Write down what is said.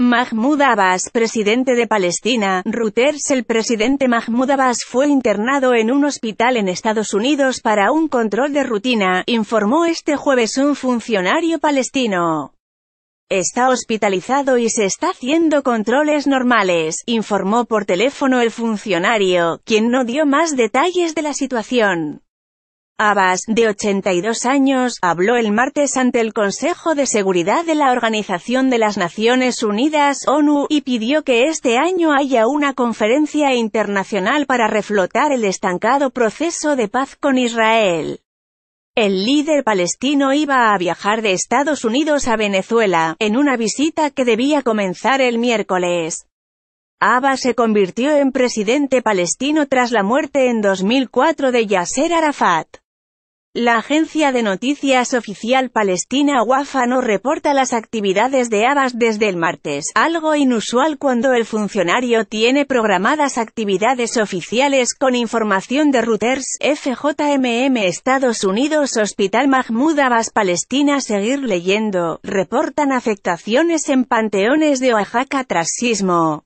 Mahmoud Abbas, presidente de Palestina, Reuters El presidente Mahmoud Abbas fue internado en un hospital en Estados Unidos para un control de rutina, informó este jueves un funcionario palestino. Está hospitalizado y se está haciendo controles normales, informó por teléfono el funcionario, quien no dio más detalles de la situación. Abbas, de 82 años, habló el martes ante el Consejo de Seguridad de la Organización de las Naciones Unidas, ONU, y pidió que este año haya una conferencia internacional para reflotar el estancado proceso de paz con Israel. El líder palestino iba a viajar de Estados Unidos a Venezuela, en una visita que debía comenzar el miércoles. Abbas se convirtió en presidente palestino tras la muerte en 2004 de Yasser Arafat. La agencia de noticias oficial palestina Wafa no reporta las actividades de Abbas desde el martes, algo inusual cuando el funcionario tiene programadas actividades oficiales con información de Reuters, FJMM Estados Unidos Hospital Mahmoud Abbas Palestina Seguir leyendo, reportan afectaciones en panteones de Oaxaca tras sismo.